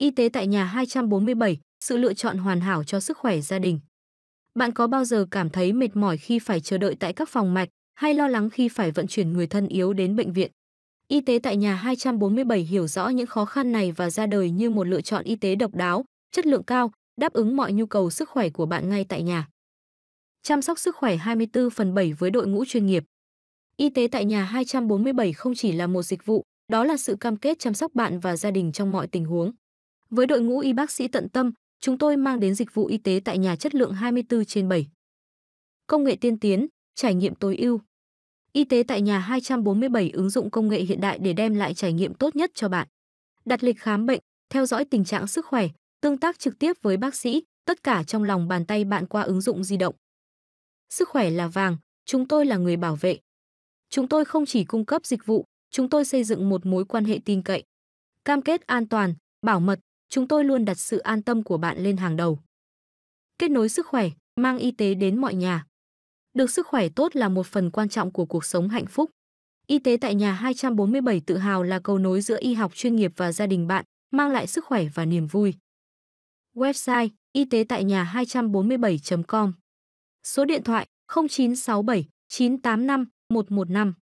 Y tế tại nhà 247, sự lựa chọn hoàn hảo cho sức khỏe gia đình. Bạn có bao giờ cảm thấy mệt mỏi khi phải chờ đợi tại các phòng mạch hay lo lắng khi phải vận chuyển người thân yếu đến bệnh viện? Y tế tại nhà 247 hiểu rõ những khó khăn này và ra đời như một lựa chọn y tế độc đáo, chất lượng cao, đáp ứng mọi nhu cầu sức khỏe của bạn ngay tại nhà. Chăm sóc sức khỏe 24 phần 7 với đội ngũ chuyên nghiệp. Y tế tại nhà 247 không chỉ là một dịch vụ, đó là sự cam kết chăm sóc bạn và gia đình trong mọi tình huống. Với đội ngũ y bác sĩ tận tâm, chúng tôi mang đến dịch vụ y tế tại nhà chất lượng 24 trên 7. Công nghệ tiên tiến, trải nghiệm tối ưu. Y tế tại nhà 247 ứng dụng công nghệ hiện đại để đem lại trải nghiệm tốt nhất cho bạn. Đặt lịch khám bệnh, theo dõi tình trạng sức khỏe, tương tác trực tiếp với bác sĩ, tất cả trong lòng bàn tay bạn qua ứng dụng di động. Sức khỏe là vàng, chúng tôi là người bảo vệ. Chúng tôi không chỉ cung cấp dịch vụ, chúng tôi xây dựng một mối quan hệ tin cậy. Cam kết an toàn, bảo mật, chúng tôi luôn đặt sự an tâm của bạn lên hàng đầu. Kết nối sức khỏe, mang y tế đến mọi nhà. Được sức khỏe tốt là một phần quan trọng của cuộc sống hạnh phúc. Y tế tại nhà 247 tự hào là cầu nối giữa y học chuyên nghiệp và gia đình bạn, mang lại sức khỏe và niềm vui. Website y tế tại nhà 247.com Số điện thoại 0967 985 115